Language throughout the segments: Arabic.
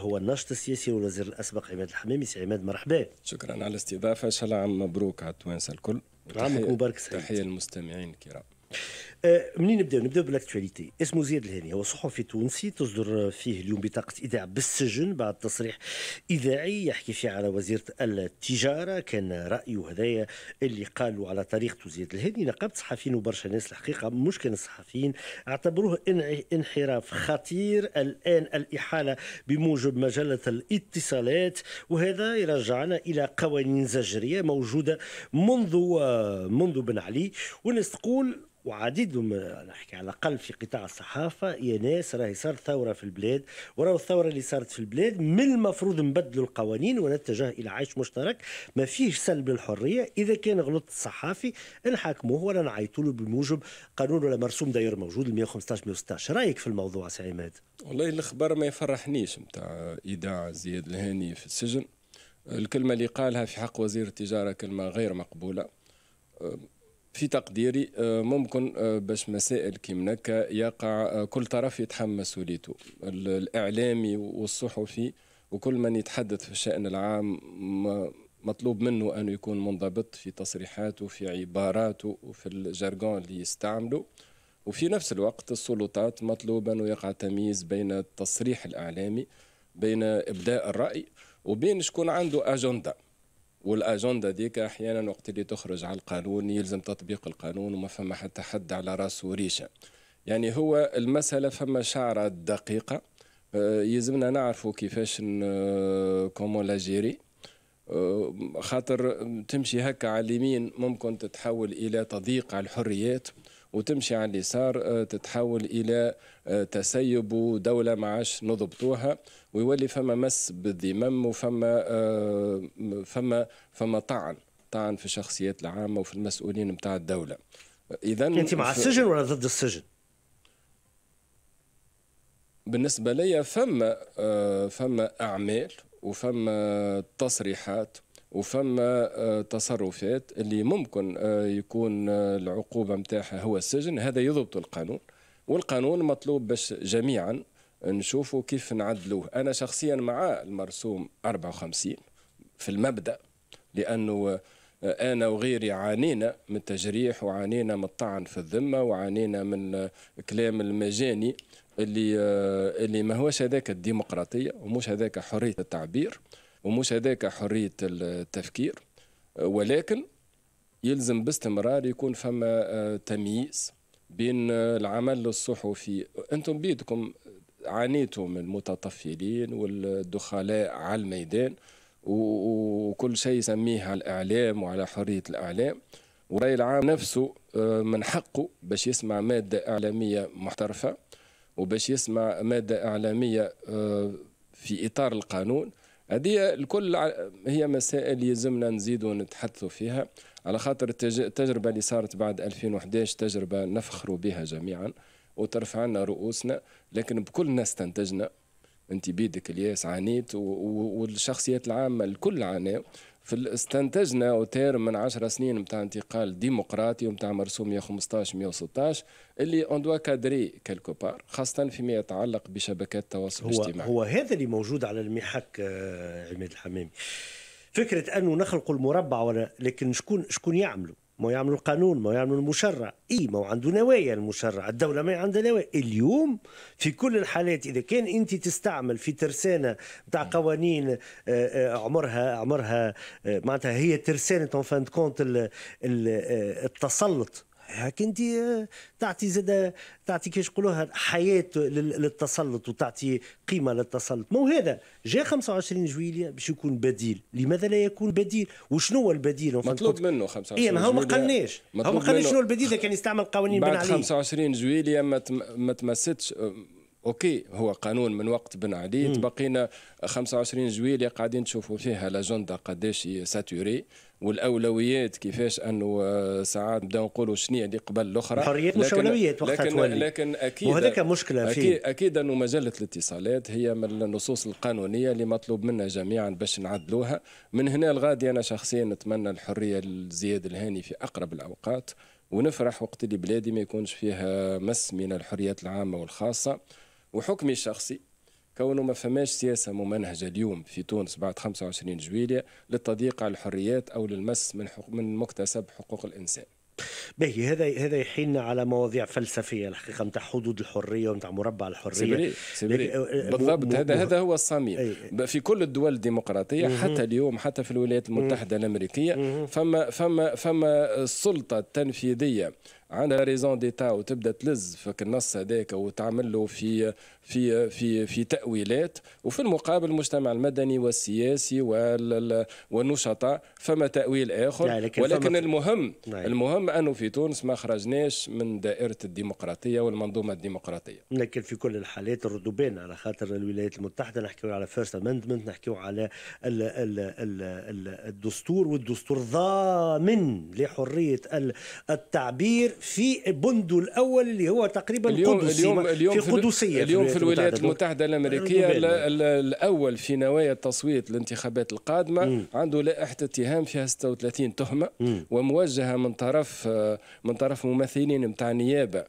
هو الناشط السياسي والوزير الاسبق عماد الحمامي سي عماد مرحبا شكرا على الاستضافه ان شاء الله عام مبروك على التوانسه الكل عامك مبارك سعيد تحيه للمستمعين الكرام آه، منين نبداو نبداو بالاكتواليتي اسم زياد الهاني هو صحفي تونسي تصدر فيه اليوم بطاقه اذاعه بالسجن بعد تصريح اذاعي يحكي فيه على وزيره التجاره كان رايه هذايا اللي قالوا على طريقته زياد الهاني نقبت صحفيين وبرشا ناس الحقيقه مش كان الصحفيين اعتبروه انحراف خطير الان الاحاله بموجب مجله الاتصالات وهذا يرجعنا الى قوانين زجريه موجوده منذ منذ بن علي والناس تقول وعديد نحكي على الاقل في قطاع الصحافه يا ناس راهي صارت ثوره في البلاد وراهو الثوره اللي صارت في البلاد من المفروض نبدلوا القوانين ونتجه الى عيش مشترك ما فيهش سلب الحريه اذا كان غلط الصحافي نحاكموه ولا نعيطوا له بموجب قانون ولا مرسوم داير موجود 115 116 رايك في الموضوع سي عماد والله الاخبار ما يفرحنيش نتاع ايداع زياد الهاني في السجن الكلمه اللي قالها في حق وزير التجاره كلمه غير مقبوله في تقديري آه، ممكن آه، باش مسائل كيما يقع آه، كل طرف يتحمل مسؤوليته الاعلامي والصحفي وكل من يتحدث في الشان العام مطلوب منه انه يكون منضبط في تصريحاته في عباراته وفي الجارغون اللي يستعمله وفي نفس الوقت السلطات مطلوب انه يقع تمييز بين التصريح الاعلامي بين ابداء الراي وبين شكون عنده اجنده والاجنده ديك احيانا وقت اللي تخرج على القانون يلزم تطبيق القانون وما فما حتى حد على راسه ريشه يعني هو المساله فما شعره دقيقه آه، يلزمنا نعرفوا كيفاش كومون لاجيري آه، آه، خاطر تمشي هكا على اليمين ممكن تتحول الى تضييق على الحريات وتمشي على اليسار آه، تتحول الى آه، تسيب ودوله ما عادش نضبطوها ويولي فما مس بالذمم وفما آه، فما فما طعن طعن في الشخصيات العامه وفي المسؤولين نتاع الدوله اذا يعني انت مع السجن ولا ضد السجن؟ بالنسبه لي فما فما اعمال وفما تصريحات وفما آه، تصرفات اللي ممكن آه، يكون آه، العقوبه نتاعها هو السجن هذا يضبط القانون والقانون مطلوب باش جميعا نشوفوا كيف نعدلوه انا شخصيا مع المرسوم 54 في المبدا لانه انا وغيري عانينا من التجريح وعانينا من الطعن في الذمه وعانينا من كلام المجاني اللي اللي ما هوش هذاك الديمقراطيه ومش هذاك حريه التعبير ومش هذاك حرية التفكير ولكن يلزم باستمرار يكون فما آه، تمييز بين آه، العمل الصحفي انتم بيدكم عانيتوا من المتطفلين والدخلاء على الميدان وكل شيء يسميه على الاعلام وعلى حريه الاعلام والراي العام نفسه آه، من حقه باش يسمع ماده اعلاميه محترفه وباش يسمع ماده اعلاميه في اطار القانون هذه الكل هي مسائل يلزمنا نزيدوا نتحدثوا فيها على خاطر التجربة اللي صارت بعد 2011 تجربة نفخروا بها جميعا وترفع لنا رؤوسنا لكن بكل ناس استنتجنا انت بيدك الياس عانيت والشخصيات العامة الكل عانيت في استنتجنا اوتير من 10 سنين نتاع انتقال ديمقراطي ونتاع مرسوم 115 116 اللي اون دوا كادري كيلكو بار خاصه فيما يتعلق بشبكات التواصل الاجتماعي هو هذا اللي موجود على المحك آه، عماد الحمامي فكره انه نخلق المربع ولا لكن شكون شكون يعملوا ما يعملوا القانون ما يعملوا المشرع اي ما عنده نوايا المشرع الدوله ما عندها نوايا اليوم في كل الحالات اذا كان انت تستعمل في ترسانه تاع قوانين آه، آه، عمرها عمرها آه، معناتها هي ترسانه اون فان كونت التسلط هاك انت آه، تعطي زاد تعطي كيش يقولوها حياه للتسلط وتعطي قيمه للتسلط مو هذا جاء 25 جويليه باش يكون بديل لماذا لا يكون بديل وشنو هو البديل مطلوب منه 25 اي ما هو ما قالناش هو ما قالناش شنو البديل اذا كان يستعمل قوانين بن علي 25 جويليه ما تمستش اوكي هو قانون من وقت بن علي بقينا 25 جويليه قاعدين تشوفوا فيها لاجندا قداش ساتوري والاولويات كيفاش انه آه، ساعات نبداو نقولوا شنو اللي يعني قبل الاخرى الحريات مش اولويات وقتها لكن, تولي. لكن اكيد وهذاك مشكله فيه اكيد, أكيد انه مجله الاتصالات هي من النصوص القانونيه اللي مطلوب منا جميعا باش نعدلوها من هنا لغادي انا شخصيا نتمنى الحريه لزياد الهاني في اقرب الاوقات ونفرح وقت اللي بلادي ما يكونش فيها مس من الحريات العامه والخاصه وحكمي الشخصي كونه ما فماش سياسة ممنهجة اليوم في تونس بعد 25 جويلية للتضييق على الحريات أو للمس من, حق من مكتسب حقوق الإنسان باهي هذا هذا يحيلنا على مواضيع فلسفيه الحقيقه نتاع حدود الحريه ونتاع مربع الحريه سيبري. سيبري. آه، آه، بالضبط هذا هذا هو الصميم في كل الدول الديمقراطيه حتى اليوم حتى في الولايات المتحده الامريكيه فما فما فما السلطه التنفيذيه عندها ريزون ديتا وتبدا تلز فك النص هذاك وتعمل له في في في في تاويلات وفي المقابل المجتمع المدني والسياسي والنشطاء فما تاويل اخر يعني ولكن المهم نعم. المهم انه في تونس ما خرجناش من دائره الديمقراطيه والمنظومه الديمقراطيه لكن في كل الحالات ردوا بينا على خاطر الولايات المتحده نحكيو على فيرست امندمنت نحكيو على الدستور والدستور ضامن لحريه التعبير في بندو الاول اللي هو تقريبا اليوم قدسي اليوم اليوم في قدسيه اليوم في الولايات المتحده الامريكيه الاول في نوايا التصويت الانتخابات القادمه مم. عنده لائحه اتهام فيها 36 تهمه مم. وموجهه من طرف من طرف ممثلين نتاع النيابه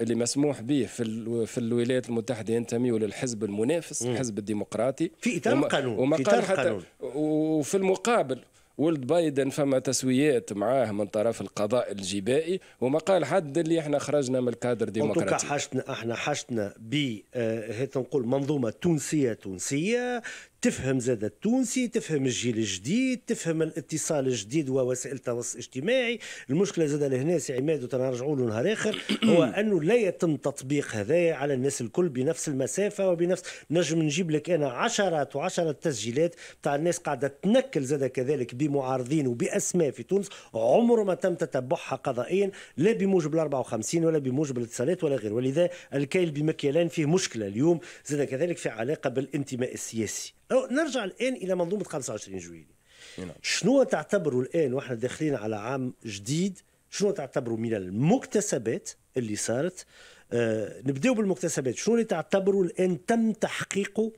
اللي مسموح به في في الولايات المتحده ينتميوا للحزب المنافس الحزب الديمقراطي في اطار القانون في اطار القانون وفي المقابل ولد بايدن فما تسويات معاه من طرف القضاء الجبائي وما قال حد اللي احنا خرجنا من الكادر ديمقراطي حشتنا احنا حشتنا ب آه نقول منظومه تونسيه تونسيه تفهم زاد التونسي تفهم الجيل الجديد تفهم الاتصال الجديد ووسائل التواصل الاجتماعي المشكله زاد لهنا سي عماد وتنرجعوا له نهار اخر هو انه لا يتم تطبيق هذا على الناس الكل بنفس المسافه وبنفس نجم نجيب لك انا عشرات وعشرات تسجيلات تاع الناس قاعده تنكل زاد كذلك بمعارضين وباسماء في تونس عمره ما تم تتبعها قضائيا لا بموجب ال 54 ولا بموجب الاتصالات ولا غيره ولذا الكيل بمكيالين فيه مشكله اليوم زاد كذلك في علاقه بالانتماء السياسي أو نرجع الان الى منظومه 25 جويلية نعم. شنو تعتبروا الان واحنا داخلين على عام جديد شنو تعتبروا من المكتسبات اللي صارت آه نبداو بالمكتسبات شنو اللي تعتبروا الان تم تحقيقه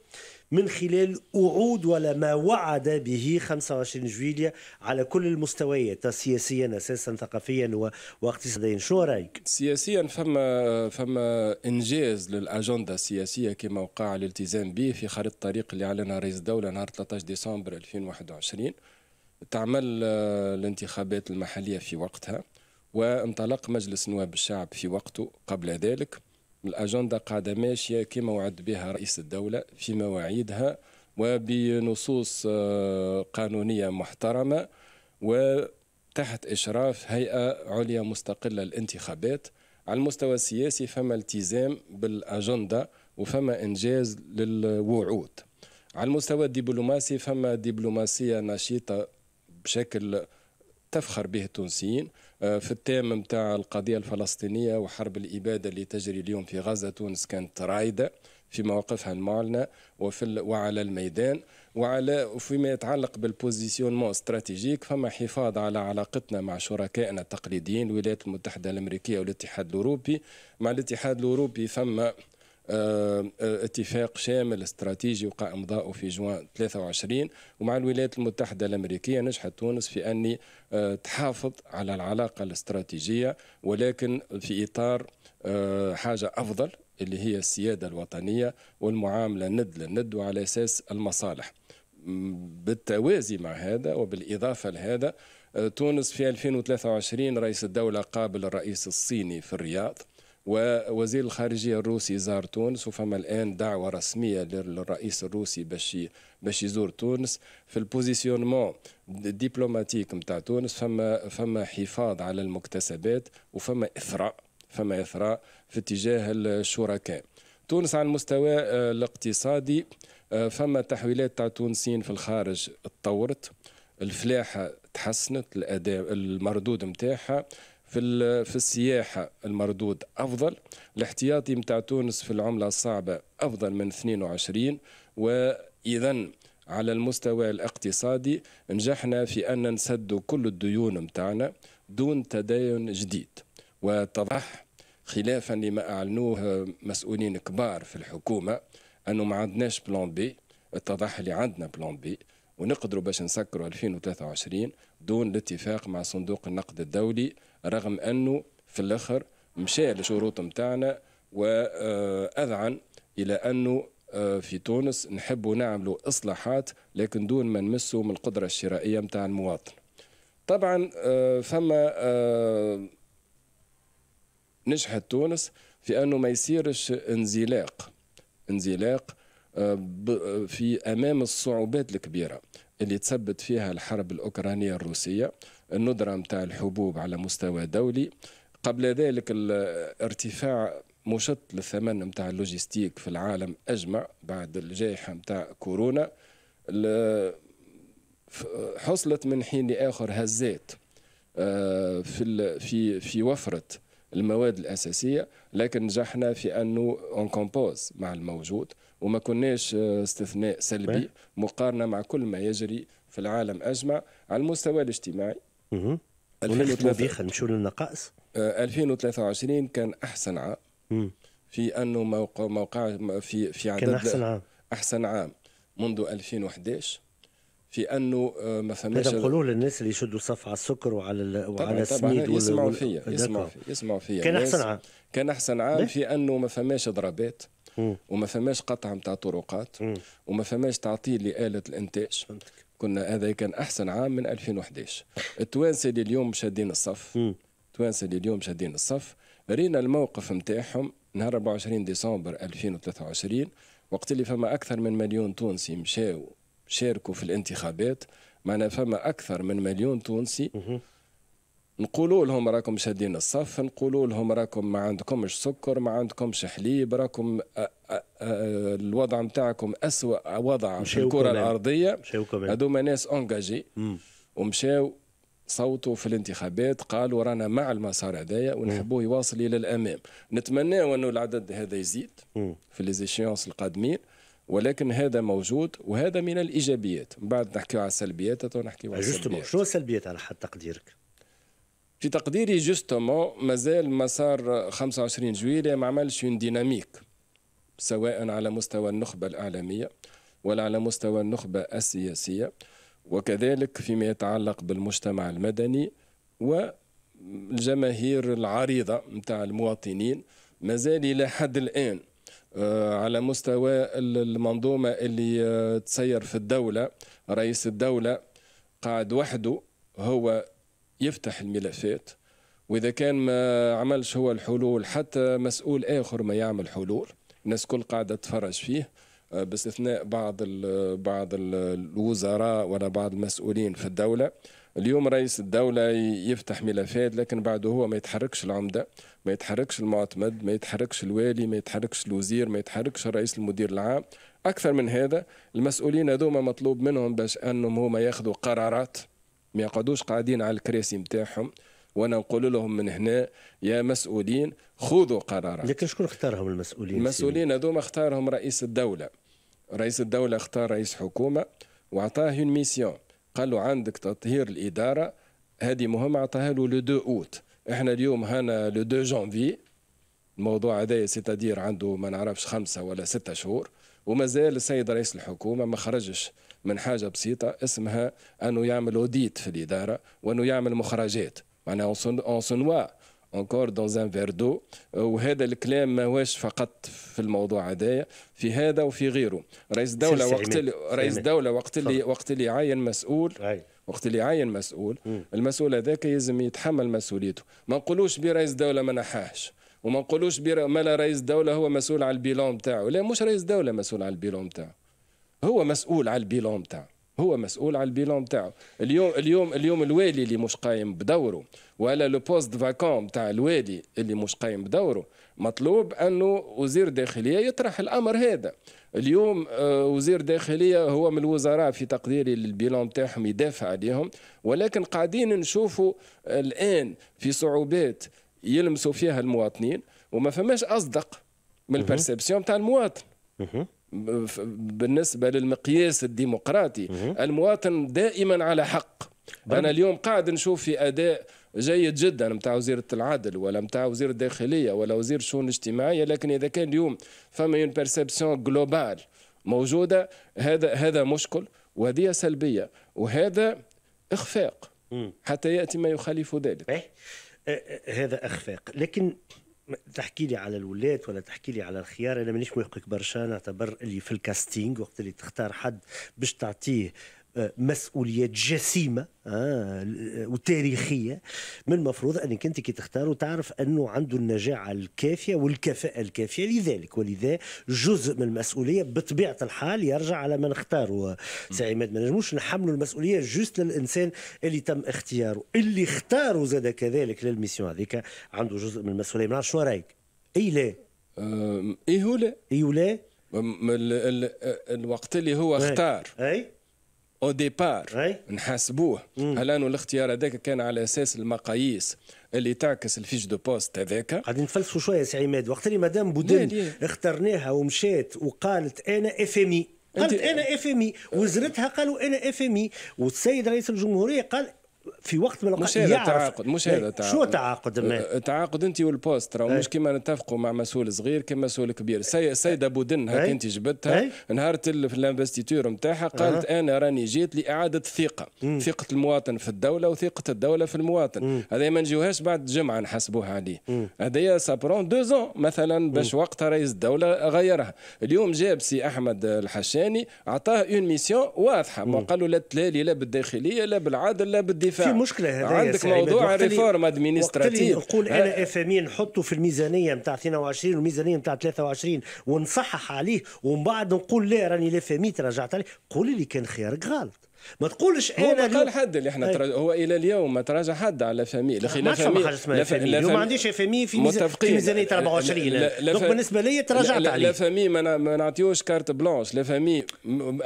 من خلال وعود ولا ما وعد به 25 جويليا على كل المستويات سياسيا أساسا ثقافيا واقتصاديا شو رأيك؟ سياسيا فما فما إنجاز للأجندة السياسية كما وقع الالتزام به في خريطة الطريق اللي أعلنها رئيس الدولة نهار 13 ديسمبر 2021 تعمل آه، الانتخابات المحلية في وقتها وانطلق مجلس نواب الشعب في وقته قبل ذلك الأجندة قاعدة ماشية كما وعد بها رئيس الدولة في مواعيدها وبنصوص آه، قانونية محترمة وتحت إشراف هيئة عليا مستقلة للانتخابات على المستوى السياسي فما التزام بالأجندة وفما إنجاز للوعود على المستوى الدبلوماسي فما دبلوماسية نشيطة بشكل تفخر به التونسيين في التام نتاع القضية الفلسطينية وحرب الإبادة اللي تجري اليوم في غزة تونس كانت رائدة في مواقفها المعلنة وفي وعلى الميدان وعلى فيما يتعلق بالبوزيسيونمون استراتيجيك فما حفاظ على علاقتنا مع شركائنا التقليديين الولايات المتحدة الأمريكية والاتحاد الأوروبي مع الاتحاد الأوروبي فما آه، آه، اتفاق شامل استراتيجي وقع امضاؤه في جوان 23 ومع الولايات المتحده الامريكيه نجحت تونس في ان آه، تحافظ على العلاقه الاستراتيجيه ولكن في اطار حاجه افضل اللي هي السياده الوطنيه والمعامله ند للند وعلى اساس المصالح بالتوازي مع هذا وبالاضافه لهذا تونس في 2023 رئيس الدوله قابل الرئيس الصيني في الرياض ووزير الخارجيه الروسي زار تونس وفما الان دعوه رسميه للرئيس الروسي باش باش يزور تونس في البوزيسيونمون الدبلوماتيك نتاع تونس فما فما حفاظ على المكتسبات وفما اثراء فما اثراء في اتجاه الشركاء تونس على المستوى آه، الاقتصادي آه، فما تحويلات تاع تونسيين في الخارج تطورت الفلاحه تحسنت الاداء المردود نتاعها في في السياحه المردود افضل الاحتياطي نتاع تونس في العمله الصعبه افضل من 22 واذا على المستوى الاقتصادي نجحنا في ان نسد كل الديون نتاعنا دون تدين جديد واتضح خلافا لما اعلنوه مسؤولين كبار في الحكومه انه ما عندناش بلان بي اتضح اللي عندنا بلان بي ونقدروا باش نسكروا 2023 دون الاتفاق مع صندوق النقد الدولي رغم أنه في الأخر مشى لشروط متاعنا وأذعن إلى أنه آه، في تونس نحبوا نعملوا إصلاحات لكن دون ما نمسوا من القدرة الشرائية متاع المواطن طبعا آه، فما آه، نجحت تونس في أنه ما يصيرش انزلاق انزلاق آه، آه، في امام الصعوبات الكبيره اللي تثبت فيها الحرب الاوكرانيه الروسيه الندره نتاع الحبوب على مستوى دولي قبل ذلك الارتفاع مشط للثمن نتاع اللوجيستيك في العالم اجمع بعد الجائحه نتاع كورونا حصلت من حين لاخر هزات آه، في في في وفره المواد الاساسيه لكن نجحنا في انه اون كومبوز مع الموجود وما كناش آه، استثناء سلبي مقارنه مع كل ما يجري في العالم اجمع على المستوى الاجتماعي. اها. نمشوا للنقائص؟ 2023 كان احسن عام في انه موقع موقع في في عدد كان احسن عام احسن عام منذ 2011 في انه آه، ما فماش هذا نقولوه للناس اللي يشدوا صف على السكر وعلى وعلى السميد يسمعوا فيا يسمعوا فيا يسمعوا فيا كان احسن عام كان احسن عام إيه؟ في انه ما فماش ضربات وما فماش قطعه نتاع طرقات وما فماش تعطيل لاله الانتاج كنا هذا كان احسن عام من 2011 التوانسه اللي اليوم شادين الصف التوانسه اللي اليوم شادين الصف رينا الموقف نتاعهم نهار 24 ديسمبر 2023 وقت اللي فما اكثر من مليون تونسي مشاو شاركوا في الانتخابات معنا فما اكثر من مليون تونسي نقولوا لهم راكم شادين الصف نقولوا لهم راكم ما عندكمش سكر ما عندكمش حليب راكم الوضع نتاعكم أسوأ وضع في الكرة الأرضية هذوما ناس أونجاجي ومشاو صوتوا في الانتخابات قالوا رانا مع المسار هذايا ونحبوه يواصل الى الامام نتمناو انه العدد هذا يزيد في ليزيشيونس القادمين ولكن هذا موجود وهذا من الايجابيات من بعد نحكيو على السلبيات تو نحكيو على آه، السلبيات شنو السلبيات على حد تقديرك في تقديري جوستومون مازال مسار 25 جويلية ما عملش اون ديناميك سواء على مستوى النخبة الإعلامية ولا على مستوى النخبة السياسية وكذلك فيما يتعلق بالمجتمع المدني والجماهير العريضة متاع المواطنين مازال إلى حد الآن آه، على مستوى المنظومة اللي آه، تسير في الدولة رئيس الدولة قاعد وحده هو يفتح الملفات واذا كان ما عملش هو الحلول حتى مسؤول اخر ما يعمل حلول الناس كل قاعده تتفرج فيه آه، باستثناء بعض الـ بعض الوزراء ولا بعض المسؤولين في الدوله اليوم رئيس الدولة يفتح ملفات لكن بعده هو ما يتحركش العمدة ما يتحركش المعتمد ما يتحركش الوالي ما يتحركش الوزير ما يتحركش رئيس المدير العام أكثر من هذا المسؤولين هذوما مطلوب منهم باش أنهم هما ياخذوا قرارات ما يقعدوش قاعدين على الكراسي نتاعهم وانا نقول لهم من هنا يا مسؤولين خذوا قرارات لكن شكون اختارهم المسؤولين المسؤولين هذوما اختارهم رئيس الدوله رئيس الدوله اختار رئيس حكومه واعطاه اون ميسيون قال له عندك تطهير الاداره هذه مهمه عطاها له لو دو اوت احنا اليوم هنا لو دو جانفي الموضوع هذايا سيتادير عنده ما نعرفش خمسه ولا سته شهور ومازال السيد رئيس الحكومه ما خرجش من حاجه بسيطه اسمها انه يعمل اوديت في الاداره وانه يعمل مخرجات معناها اون سونوا اونكور دون ان فيردو وهذا الكلام ماهوش فقط في الموضوع هذايا في هذا وفي غيره رئيس دوله وقت اللي رئيس دوله وقت اللي وقت اللي يعين مسؤول أي. وقت اللي يعين مسؤول المسؤول هذاك يلزم يتحمل مسؤوليته ما نقولوش برئيس دوله ما نحاش وما نقولوش مالا رئيس دوله هو مسؤول على البيلون بتاعه لا مش رئيس دوله مسؤول على البيلون بتاعه هو مسؤول على البيلون بتاعه هو مسؤول على البيلون بتاعه اليوم اليوم اليوم الوالي اللي مش قايم بدوره ولا لو بوست فاكون تاع الوالي اللي مش قايم بدوره مطلوب انه وزير داخليه يطرح الامر هذا اليوم آه، وزير داخليه هو من الوزراء في تقديري للبيلون تاعهم يدافع عليهم ولكن قاعدين نشوفوا الان في صعوبات يلمسوا فيها المواطنين وما فماش اصدق من البرسبسيون تاع المواطن بالنسبة للمقياس الديمقراطي المواطن دائما على حق طيب. أنا اليوم قاعد نشوف في أداء جيد جدا نتاع وزيره العدل ولا نتاع وزير الداخليه ولا وزير الشؤون الاجتماعيه لكن اذا كان اليوم فما اون بيرسبسيون جلوبال موجوده هذا هذا مشكل وهذه سلبيه وهذا اخفاق حتى ياتي ما يخالف ذلك أه، أه، هذا اخفاق لكن تحكي لي على الولات ولا تحكي لي على الخيار انا مانيش موافقك برشا نعتبر اللي في الكاستينغ وقت اللي تختار حد باش تعطيه مسؤوليات جسيمه آه، وتاريخيه من المفروض انك انت كي تختاروا تعرف انه عنده النجاعه الكافيه والكفاءه الكافيه لذلك ولذا جزء من المسؤوليه بطبيعه الحال يرجع على من اختاروا سي عماد ما نجموش نحملوا المسؤوليه جوست للانسان اللي تم اختياره اللي اختاروا زاد كذلك للميسيون هذيك عنده جزء من المسؤوليه ما نعرفش شنو رايك اي لا اي هو لا اي ولا الوقت اللي هو اختار اي او ديبار نحاسبوه هل انه الاختيار هذاك كان على اساس المقاييس اللي تعكس الفيش دو بوست هذاك غادي نفلسفوا شويه سي عماد وقت اللي مدام بودين اخترناها ومشات وقالت انا اف ام اي قالت انا اف ام اي وزرتها قالوا انا اف ام اي والسيد رئيس الجمهوريه قال في وقت من الاوقات مش هذا تعاقد مش إيه، هذا تعاقد شو تعاقد ما؟ أه، تعاقد انت والبوست راهو مش كيما نتفقوا مع مسؤول صغير كيما مسؤول كبير سي سيد ابو دن هاك إيه. انت جبتها إيه. نهار في الانفستيتور نتاعها قالت انا راني جيت لاعاده ثقه ثقه المواطن في الدوله وثقه الدوله في المواطن هذا ما نجيوهاش بعد جمعه نحسبوها عليه هذايا سابرون دو زون مثلا باش وقتها رئيس الدوله غيرها اليوم جاب سي احمد الحشاني اعطاه اون ميسيون واضحه ما قالوا لا التلالي لا بالداخليه لا بالعدل لا بالدفاع الدفاع في مشكله هذا عندك موضوع ريفورم ادمينستراتيف نقول انا اف ام نحطه في الميزانيه نتاع 22 والميزانيه نتاع 23 ونصحح عليه ومن بعد نقول لا راني لا ام رجعت عليه قول لي كان خيارك غلط ما تقولش هو انا هو قال حد اللي احنا طيب. تراج... هو الى اليوم ما تراجع حد على فامي لا فامي ما ما عنديش فامي في متفقين ميزانيه 24 دونك بالنسبه لي تراجعت عليه لا فامي ما نعطيوش كارت بلانش لا فامي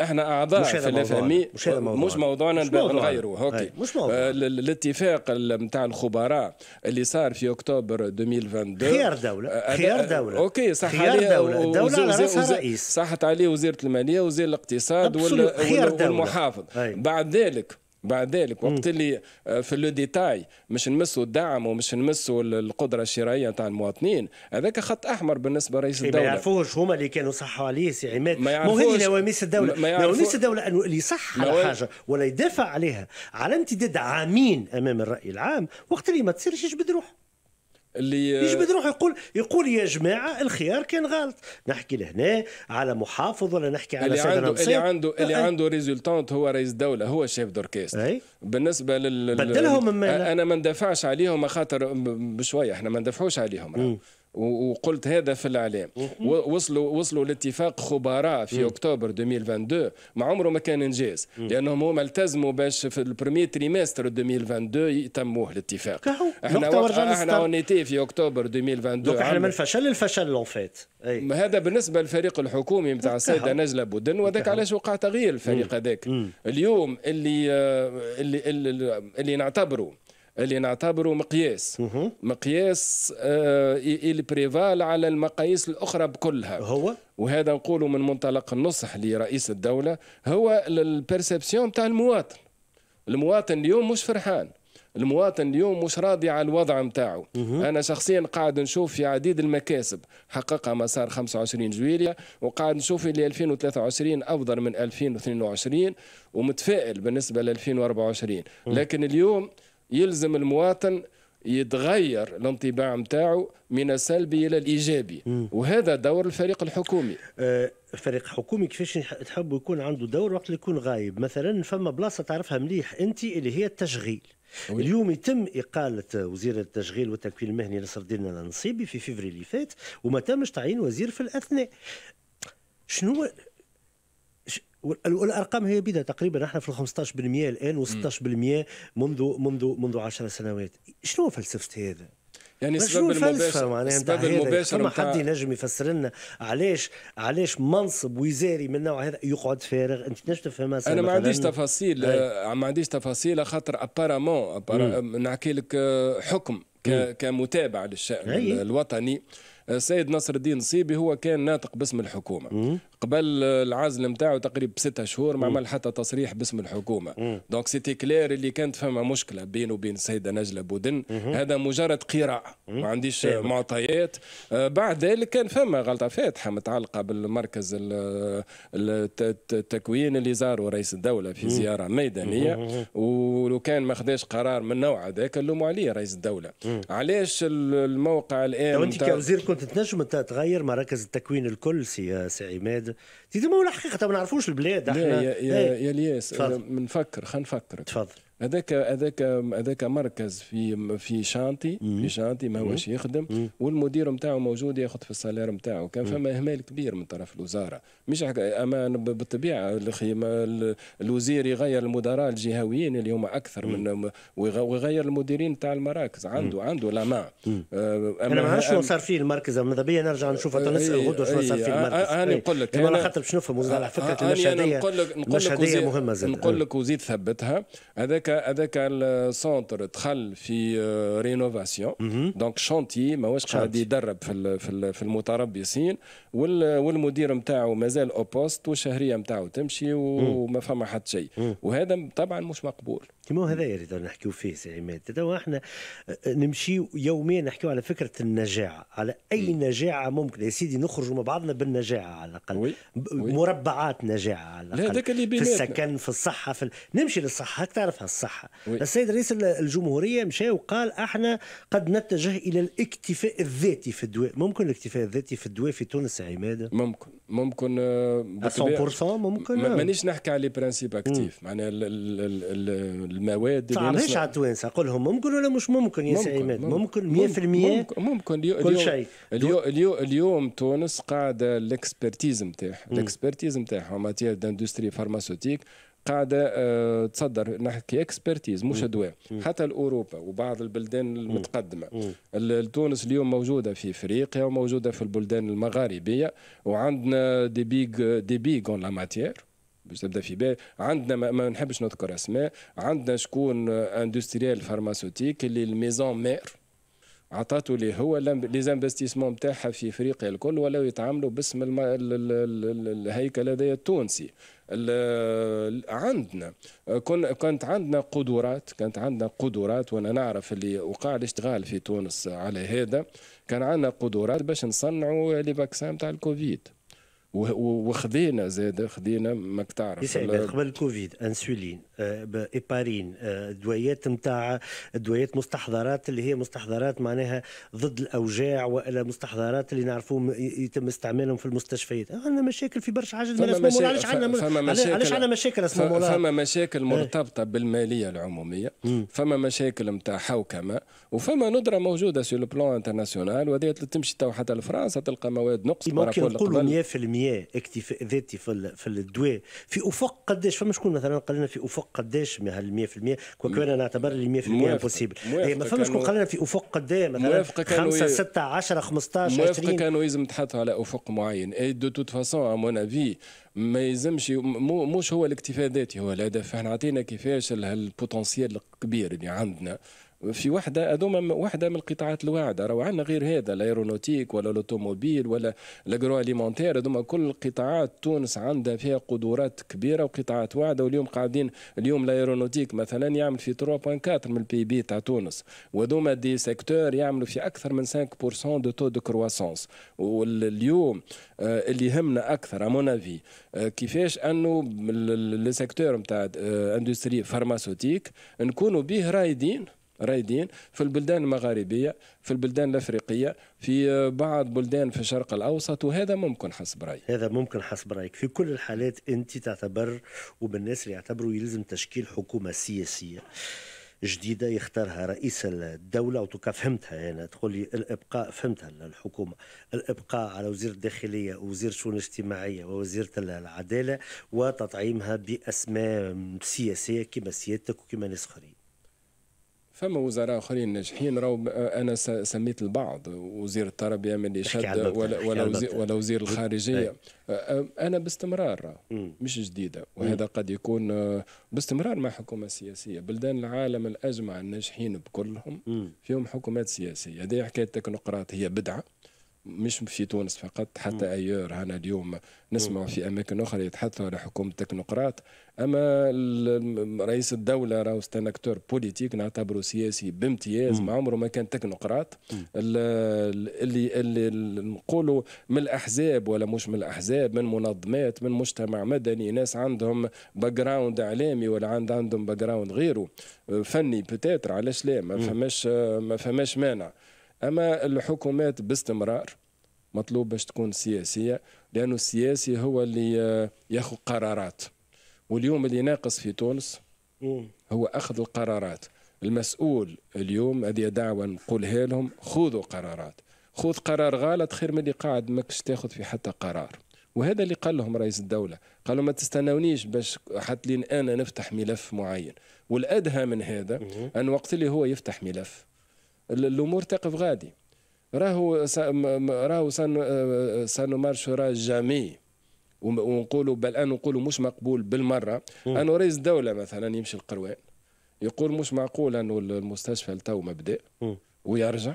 احنا اعضاء في لا فامي مش, مش موضوعنا نغيروا اوكي طيب، مش موضوع آه، الاتفاق نتاع الخبراء اللي صار في اكتوبر 2022 خيار دوله آه، آه، خيار دوله اوكي صح خيار دوله الدوله على راسها رئيس صحت عليه وزيره الماليه وزير الاقتصاد والمحافظ بعد ذلك بعد ذلك وقت اللي آه، في لو ديتاي مش نمسوا الدعم ومش نمسوا القدره الشرائيه نتاع المواطنين هذاك خط احمر بالنسبه لرئيس إيه، الدوله ما يعرفوش هما اللي كانوا صحوا عليه سي عماد مهم نواميس الدوله نواميس الدوله انه اللي يصح على حاجه ولا يدافع عليها على امتداد عامين امام الراي العام وقت اللي ما تصيرش يجبد روحه اللي آه، يجبد روحه يقول يقول يا جماعه الخيار كان غلط نحكي لهنا على محافظ ولا نحكي على اللي عنده مصير. اللي عنده أه. اللي عنده ريزولتانت هو رئيس دوله هو شيف دوركيست بالنسبه لل بدلهم انا ما ندافعش عليهم خاطر بشويه احنا ما ندافعوش عليهم وقلت هذا في الاعلام وصلوا وصلوا لاتفاق خبراء في اكتوبر 2022 ما عمره ما كان انجاز لانهم هما التزموا باش في البرومي تريمستر 2022 يتموه الاتفاق احنا احنا اونيتي في اكتوبر 2022 احنا من الفشل للفشل لون فات هذا بالنسبه للفريق الحكومي نتاع السيده نجله بودن وذاك علاش وقع تغيير الفريق هذاك اليوم اللي آه، اللي اللي, اللي نعتبره اللي نعتبره مقياس مقياس آه، اللي بريفال على المقاييس الأخرى بكلها هو وهذا نقوله من منطلق النصح لرئيس الدولة هو البرسبسيون تاع المواطن المواطن اليوم مش فرحان المواطن اليوم مش راضي على الوضع نتاعو انا شخصيا قاعد نشوف في عديد المكاسب حققها مسار 25 جويلية وقاعد نشوف اللي 2023 افضل من 2022 ومتفائل بالنسبه ل 2024 لكن اليوم يلزم المواطن يتغير الانطباع نتاعو من السلبي الى الايجابي مم. وهذا دور الفريق الحكومي آه الفريق الحكومي كيفاش تحب يكون عنده دور وقت اللي يكون غايب مثلا فما بلاصه تعرفها مليح انت اللي هي التشغيل أوي. اليوم يتم إقالة وزير التشغيل والتكوين المهني نصر الدين النصيبي في فيفري اللي فات وما تمش تعيين وزير في الأثناء شنو والارقام هي بدا تقريبا نحن في ال 15% الان و16% منذ منذ منذ 10 سنوات شنو فلسفه هذا؟ يعني السبب المباشر معناها السبب المباشر ما حد ينجم يفسر لنا علاش علاش منصب وزاري من النوع هذا يقعد فارغ انت تنجم تفهم انا ما عنديش تفاصيل آه، ما عنديش تفاصيل خاطر ابارامون نحكي لك آه، حكم كمتابع للشان الوطني السيد نصر الدين صيبي هو كان ناطق باسم الحكومه مم. قبل العزل نتاعو تقريبا بستة شهور ما عمل حتى تصريح باسم الحكومه دونك سيتي كلير اللي كانت فما مشكله بينه وبين السيده نجله بودن مم. هذا مجرد قراءه ما عنديش معطيات آه، بعد ذلك كان فما غلطه فاتحه متعلقه بالمركز التكوين اللي زاره رئيس الدوله في زياره ميدانيه ولو كان ما خداش قرار من نوع هذاك اللوم عليه رئيس الدوله علاش الموقع الان انت كوزير كنت تنجم تغير مراكز التكوين الكل سي سي عماد تيتم هو الحقيقه ما نعرفوش البلاد احنا لا يا, يا, يا الياس بنفكر خلينا نفكر تفضل هذاك هذاك هذاك مركز في في شانتي في شانتي ما هوش يخدم والمدير نتاعو موجود ياخذ في السالير نتاعو كان فما اهمال كبير من طرف الوزاره مش اما بالطبيعه الوزير يغير المدراء الجهويين اللي هما اكثر من ويغير المديرين نتاع المراكز عنده عنده لا مع آه، انا ما شنو صار فيه المركز ماذا بيا نرجع نشوف نسال غدوه شنو صار فيه المركز انا نقول لك انا خاطر باش نفهم فكره آه، يعني المشهديه المشهديه مهمه زاد نقول لك وزيد ثبتها هذاك هذاك السونتر دخل في رينوفاسيون دونك شونتي ماهوش قاعد يدرب في في المتربصين والمدير نتاعو مازال اوبوست والشهريه نتاعو تمشي وما فما حتى شيء وهذا طبعا مش مقبول كما هذا يريد نحكيو فيه سي عماد توا احنا آه، آه، نمشي يوميا نحكيو على فكره النجاعه على اي م. نجاعه ممكن يا سيدي نخرجوا مع بعضنا بالنجاعه على الاقل وي. وي. مربعات نجاعه على الاقل لا داك اللي في السكن في الصحه في ال... نمشي للصحه هاك تعرفها الصحه وي. السيد رئيس الجمهوريه مشى وقال احنا قد نتجه الى الاكتفاء الذاتي في الدواء ممكن الاكتفاء الذاتي في الدواء في تونس عماد ممكن ممكن 100% آه، ممكن مانيش نحكي على لي برانسيب اكتيف معناها المواد اللي فعلاش على التوانسه قول لهم ممكن ولا مش ممكن يا سي عماد ممكن 100% ممكن, ممكن, ممكن كل شيء اليوم, اليوم اليوم تونس قاعده الاكسبرتيز نتاعها الاكسبرتيز نتاعها ماتير داندستري فارماسوتيك قاعده آه، تصدر نحكي اكسبرتيز مش دواء حتى لاوروبا وبعض البلدان المتقدمه تونس اليوم موجوده في افريقيا وموجوده في البلدان المغاربيه وعندنا دي بيغ دي بيغ اون لا ماتير باش تبدا في بال عندنا ما, ما نحبش نذكر اسماء عندنا شكون اندستريال فارماسوتيك اللي الميزون مير عطاته لي هو ليزانفستيسمون نتاعها في افريقيا الكل ولاو يتعاملوا باسم الهيكل هذايا التونسي عندنا كانت عندنا قدرات كانت عندنا قدرات وانا نعرف اللي وقع الاشتغال في تونس على هذا كان عندنا قدرات باش نصنعوا لي فاكسان تاع الكوفيد وخذينا زاد خذينا ما تعرف يسعد قبل الكوفيد انسولين آه، ايبارين آه، دويات نتاع دويات مستحضرات اللي هي مستحضرات معناها ضد الاوجاع والا مستحضرات اللي نعرفوهم يتم استعمالهم في المستشفيات آه، عندنا مشاكل في برشا حاجات علاش عندنا علاش عندنا مشاكل اسمهم فما مشاكل مرتبطه بالماليه العموميه فما مشاكل نتاع حوكمه وفما ندره موجوده سو لو بلان انترناسيونال وهذه تمشي تو حتى لفرنسا تلقى مواد نقص ممكن نقولوا 100% المياه اكتفاء ذاتي في في الدواء في افق قداش فما شكون مثلا قال لنا في افق قداش من هال 100% كوكو انا نعتبر اللي 100% امبوسيبل اي ما فما شكون قال لنا في افق قداش مثلا 5 6 10 15 20 موافقه كانوا يلزم تحطها على افق معين اي دو توت فاسون ا مون افي ما يلزمش مو مش هو الاكتفاء الذاتي هو الهدف احنا عطينا كيفاش البوتنسيال الكبير اللي عندنا في وحده هذوما وحده من القطاعات الواعده راهو عندنا غير هذا الايرونوتيك ولا لوتوموبيل ولا لاغرو اليمونتير هذوما كل قطاعات تونس عندها فيها قدرات كبيره وقطاعات واعده واليوم قاعدين اليوم الايرونوتيك مثلا يعمل في 3.4 من البي بي تاع تونس وهذوما دي سيكتور يعملوا في اكثر من 5% دو تو دو كرواسونس واليوم آه، اللي يهمنا اكثر امون افي آه، كيفاش انه لي سيكتور نتاع اندستري فارماسيوتيك نكونوا به رايدين رايدين في البلدان المغاربية في البلدان الأفريقية في بعض بلدان في الشرق الأوسط وهذا ممكن حسب رأيي هذا ممكن حسب رأيك في كل الحالات أنت تعتبر وبالناس اللي يعتبروا يلزم تشكيل حكومة سياسية جديدة يختارها رئيس الدولة أو فهمتها أنا يعني تقول لي الإبقاء فهمتها الحكومة الإبقاء على وزير الداخلية ووزير الشؤون الاجتماعية ووزيرة العدالة وتطعيمها بأسماء سياسية كما سيادتك وكما ناس آخرين فما وزراء اخرين ناجحين راهو آه، انا سميت البعض وزير التربيه من اللي شد ولا ولا وزير, ولا وزير الخارجيه آه، آه، انا باستمرار مش جديده وهذا قد يكون باستمرار مع حكومه سياسيه بلدان العالم الاجمع الناجحين بكلهم فيهم حكومات سياسيه هذه حكايه التكنقراط هي بدعه مش في تونس فقط حتى ايور هنا اليوم نسمع في اماكن اخرى يتحدثوا على حكومه التكنوقراط اما رئيس الدوله راهو ستان بوليتيك نعتبره سياسي بامتياز ما عمره ما كان تكنوقراط اللي اللي نقولوا من الاحزاب ولا مش من الاحزاب من منظمات من مجتمع مدني ناس عندهم باك جراوند اعلامي ولا عند عندهم باك جراوند غيره فني بتاتر علاش لا ما فماش ما فماش مانع أما الحكومات باستمرار مطلوب باش تكون سياسية لأنه السياسي هو اللي آه، ياخذ قرارات واليوم اللي ناقص في تونس هو أخذ القرارات المسؤول اليوم هذه دعوة نقولها لهم خذوا قرارات خذ قرار غلط خير من اللي قاعد ماكش تاخذ في حتى قرار وهذا اللي قال لهم رئيس الدولة قالوا ما تستنونيش باش حتى لين أنا نفتح ملف معين والأدهى من هذا أن وقت اللي هو يفتح ملف الامور تقف غادي راهو سا راهو سان آه، سانو مارشورا جامي ونقولوا بل ان نقولوا مش مقبول بالمره انه رئيس الدوله مثلا يمشي القروان يقول مش معقول انه المستشفى لتو ما بدا ويرجع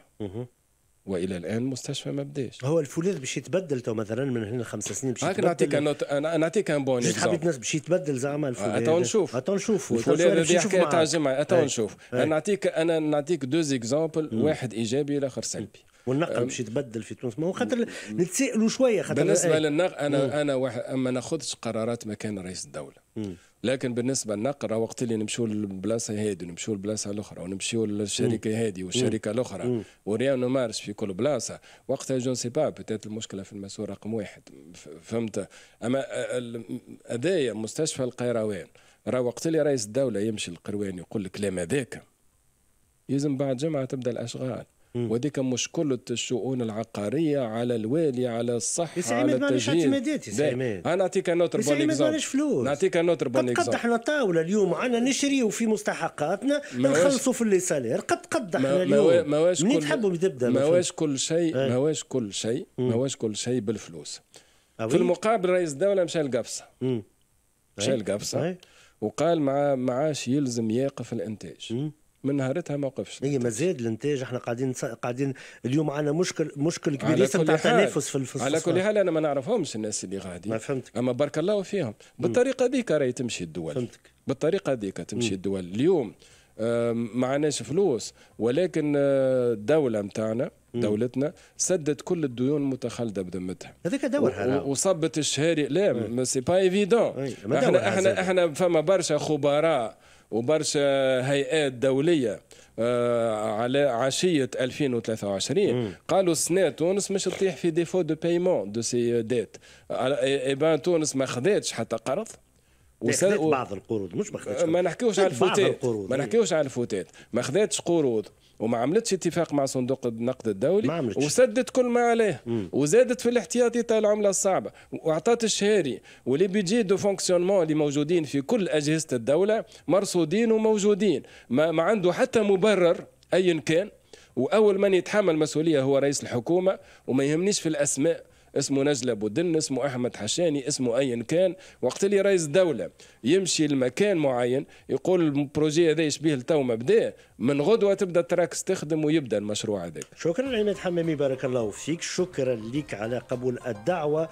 والى الان مستشفى ما بداش هو الفوليد باش يتبدل تو مثلا من هنا خمس سنين باش يتبدل نعطيك نوت... نعطيك ان بون حبيت الناس باش يتبدل زعما آه، الفلوس تو نشوف تو نشوف الفوليد اللي حكايه تاع الجمعه تو نشوف نعطيك انا نعطيك دو اكزامبل واحد ايجابي والاخر سلبي والنقل باش يتبدل في تونس ما هو خاطر نتسائلوا شويه خاطر بالنسبه للنقل انا انا واحد ما ناخذش قرارات مكان رئيس الدوله لكن بالنسبه للنقره وقت اللي نمشيو للبلاصه هذه ونمشيو للبلاصه الاخرى ونمشيو للشركه هذه والشركه الاخرى وريانو مارش في كل بلاصه وقتها جون سي با بتات المشكله في المسؤول رقم واحد فهمت اما هذايا مستشفى القيروان راه وقت اللي رئيس الدوله يمشي للقروان يقول الكلام هذاك يلزم بعد جمعه تبدا الاشغال وذيك مشكلة الشؤون العقارية على الوالي على الصحة على التجهيز اعتمادات أنا نعطيك نوتر بون إكزامبل فلوس نعطيك نوتر بون إكزامبل قد قدحنا طاولة اليوم عنا نشريو في مستحقاتنا نخلصوا في اللي سالير قد قدحنا اليوم منين تحبوا تبدا ماواش كل شيء إيه. ماواش كل شيء ماواش كل شيء بالفلوس في المقابل رئيس الدولة مشى لقبصة مشى إيه. لقبصة إيه. وقال مع معاش يلزم يقف الانتاج من نهارتها ما وقفش هي زاد الانتاج احنا قاعدين قاعدين اليوم عندنا مشكل مشكل كبير يسمى التنافس تنافس في الفصل على كل حال انا ما نعرفهمش الناس اللي غادي ما فهمتك اما بارك الله فيهم بالطريقه ذيك راهي تمشي الدول فهمتك بالطريقه ذيك تمشي الدول اليوم ما عندناش فلوس ولكن الدولة آه، متاعنا دولتنا سدت كل الديون المتخلده بذمتها هذاك دورها وصبت الشهاري لا سي با ايفيدون احنا احنا احنا فما برشا خبراء وبرشا هيئات دوليه آه، على عشيه 2023 مم. قالوا سنه تونس مش تطيح في ديفو دو بايمون دو سي ديت بان تونس ما خذتش حتى قرض وسل... بعض القروض مش ما خذتش ما نحكيوش على الفوتات ما نحكيوش على الفوتات ما خذتش قروض وما عملتش اتفاق مع صندوق النقد الدولي ما عملتش. وسدت كل ما عليه مم. وزادت في الاحتياطي تاع العمله الصعبه واعطت الشهاري ولي بيجي دو فونكسيونمون اللي موجودين في كل اجهزه الدوله مرصودين وموجودين ما, ما عنده حتى مبرر ايا كان واول من يتحمل مسؤوليه هو رئيس الحكومه وما يهمنيش في الاسماء اسمه نجله بودن اسمه احمد حشاني اسمه ايا كان وقت اللي رئيس دولة يمشي لمكان معين يقول البروجي هذا يشبيه لتو ما بدا من غدوه تبدا تراكس تخدم ويبدا المشروع هذاك شكرا عماد حمامي بارك الله فيك شكرا لك على قبول الدعوه